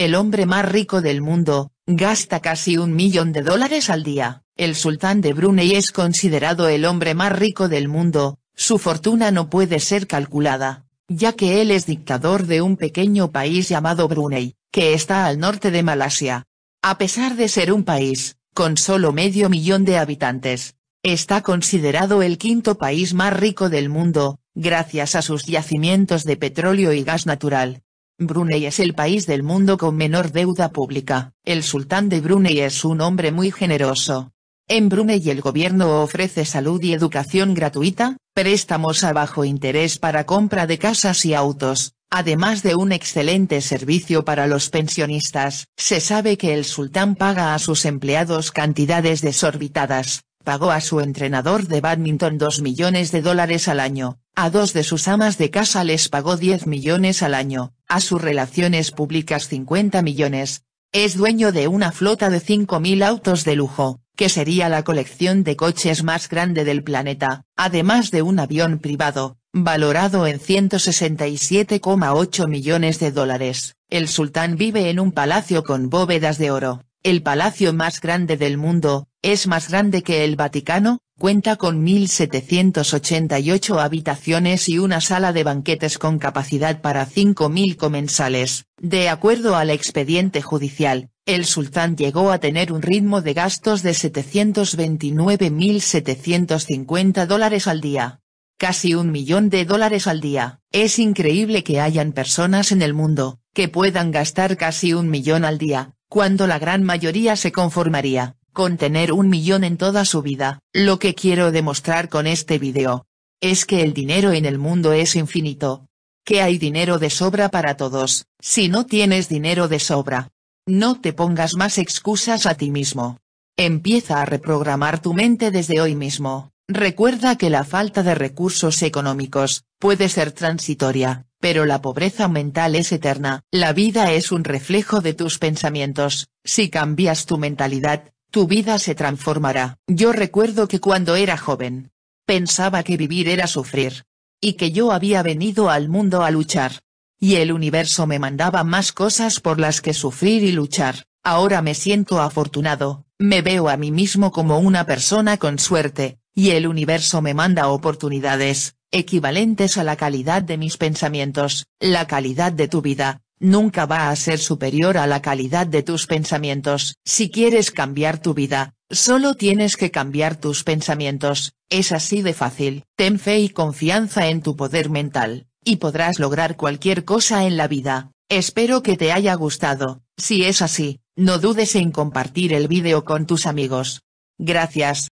el hombre más rico del mundo, gasta casi un millón de dólares al día. El sultán de Brunei es considerado el hombre más rico del mundo, su fortuna no puede ser calculada, ya que él es dictador de un pequeño país llamado Brunei, que está al norte de Malasia. A pesar de ser un país, con solo medio millón de habitantes, está considerado el quinto país más rico del mundo, gracias a sus yacimientos de petróleo y gas natural, Brunei es el país del mundo con menor deuda pública. El sultán de Brunei es un hombre muy generoso. En Brunei el gobierno ofrece salud y educación gratuita, préstamos a bajo interés para compra de casas y autos, además de un excelente servicio para los pensionistas. Se sabe que el sultán paga a sus empleados cantidades desorbitadas, pagó a su entrenador de badminton 2 millones de dólares al año, a dos de sus amas de casa les pagó 10 millones al año, a sus relaciones públicas 50 millones, es dueño de una flota de 5.000 autos de lujo, que sería la colección de coches más grande del planeta, además de un avión privado, valorado en 167,8 millones de dólares. El sultán vive en un palacio con bóvedas de oro, el palacio más grande del mundo, es más grande que el Vaticano, cuenta con 1.788 habitaciones y una sala de banquetes con capacidad para 5.000 comensales. De acuerdo al expediente judicial, el sultán llegó a tener un ritmo de gastos de 729.750 dólares al día. Casi un millón de dólares al día. Es increíble que hayan personas en el mundo, que puedan gastar casi un millón al día, cuando la gran mayoría se conformaría con tener un millón en toda su vida. Lo que quiero demostrar con este video. Es que el dinero en el mundo es infinito. Que hay dinero de sobra para todos. Si no tienes dinero de sobra. No te pongas más excusas a ti mismo. Empieza a reprogramar tu mente desde hoy mismo. Recuerda que la falta de recursos económicos, puede ser transitoria, pero la pobreza mental es eterna. La vida es un reflejo de tus pensamientos, si cambias tu mentalidad, tu vida se transformará. Yo recuerdo que cuando era joven, pensaba que vivir era sufrir. Y que yo había venido al mundo a luchar. Y el universo me mandaba más cosas por las que sufrir y luchar. Ahora me siento afortunado, me veo a mí mismo como una persona con suerte, y el universo me manda oportunidades, equivalentes a la calidad de mis pensamientos, la calidad de tu vida, nunca va a ser superior a la calidad de tus pensamientos. Si quieres cambiar tu vida, solo tienes que cambiar tus pensamientos, es así de fácil. Ten fe y confianza en tu poder mental, y podrás lograr cualquier cosa en la vida. Espero que te haya gustado, si es así, no dudes en compartir el vídeo con tus amigos. Gracias.